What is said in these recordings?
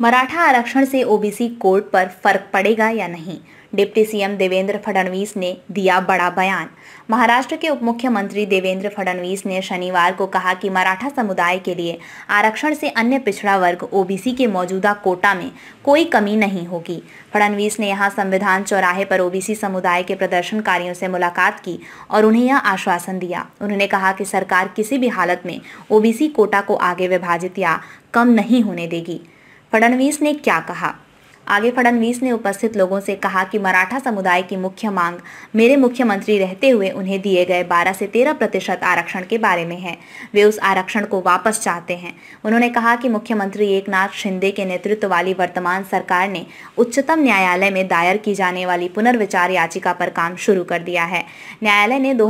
मराठा आरक्षण से OBC court पर फर्क पड़ेगा या नहीं डिप्टी सीएम देवेंद्र फडणवीस ने दिया बड़ा बयान महाराष्ट्र के उप मुख्यमंत्री देवेंद्र फडणवीस ने शनिवार को कहा कि मराठा समुदाय के लिए आरक्षण से अन्य पिछड़ा वर्ग ओबीसी के मौजूदा कोटा में कोई कमी नहीं होगी फडणवीस ने यहां संविधान चौराहे पर ओबीसी समुदाय के प्रदर्शनकारियों से मुलाकात की और उन्हें यह आश्वासन दिया उन्होंने कहा कि सरकार किसी भी हालत में ओबीसी कोटा को आगे विभाजित या कम नहीं होने देगी फडणवीस ने क्या कहा आगे फडणवीस ने उपस्थित लोगों से कहा कि मराठा समुदाय की मुख्य मांग मेरे मुख्यमंत्री रहते हुए उन्हें दिए गए 12 से 13 प्रतिशत आरक्षण के बारे में है वे उस आरक्षण को वापस चाहते हैं उन्होंने कहा कि मुख्यमंत्री एकनाथ शिंदे के नेतृत्व वाली वर्तमान सरकार ने उच्चतम न्यायालय में दायर की जाने वाली पुनर्विचार याचिका पर काम शुरू कर दिया है न्यायालय ने दो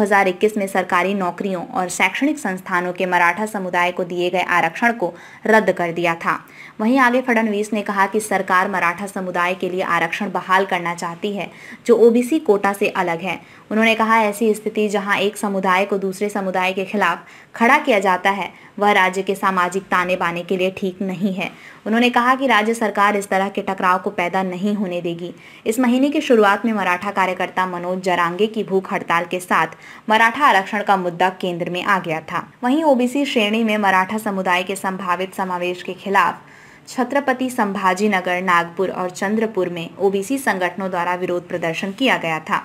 में सरकारी नौकरियों और शैक्षणिक संस्थानों के मराठा समुदाय को दिए गए आरक्षण को रद्द कर दिया था वहीं आगे फडणवीस ने कहा कि सरकार मराठा मराठा समुदाय के लिए आरक्षण बहाल करना चाहती है जो ओबीसी कोटा से अलग है उन्होंने कहा ऐसी स्थिति जहां एक समुदाय को दूसरे समुदाय के खिलाफ खड़ा किया जाता है वह राज्य के सामाजिक ताने बाने के लिए ठीक नहीं है उन्होंने कहा कि राज्य सरकार इस तरह के टकराव को पैदा नहीं होने देगी इस महीने की शुरुआत में मराठा कार्यकर्ता मनोज जरांगे की भूख हड़ताल के साथ मराठा आरक्षण का मुद्दा केंद्र में आ गया था वहीं ओबीसी श्रेणी में मराठा समुदाय के संभावित समावेश के खिलाफ छत्रपति संभाजी नगर नागपुर और चंद्रपुर में ओबीसी संगठनों द्वारा विरोध प्रदर्शन किया गया था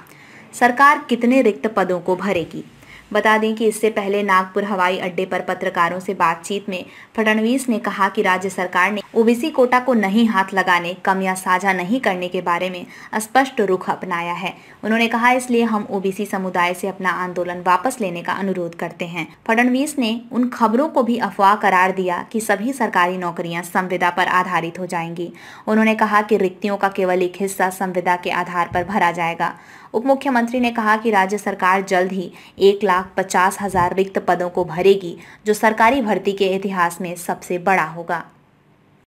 सरकार कितने रिक्त पदों को भरेगी बता दें कि इससे पहले नागपुर हवाई अड्डे पर पत्रकारों से बातचीत में फडणवीस ने कहा कि राज्य सरकार ने ओबीसी कोटा को नहीं हाथ लगाने कम या साझा नहीं करने के बारे में स्पष्ट रुख अपनाया है उन्होंने कहा इसलिए हम ओबीसी समुदाय से अपना आंदोलन वापस लेने का अनुरोध करते हैं फडणवीस ने उन खबरों को भी अफवाह करार दिया कि सभी सरकारी नौकरियां संविदा पर आधारित हो जाएंगी उन्होंने कहा कि रिक्तियों का केवल एक हिस्सा संविदा के आधार पर भरा जाएगा उप मुख्यमंत्री ने कहा कि राज्य सरकार जल्द ही एक लाख लाख पचास हजार रिक्त पदों को भरेगी जो सरकारी भर्ती के इतिहास में सबसे बड़ा होगा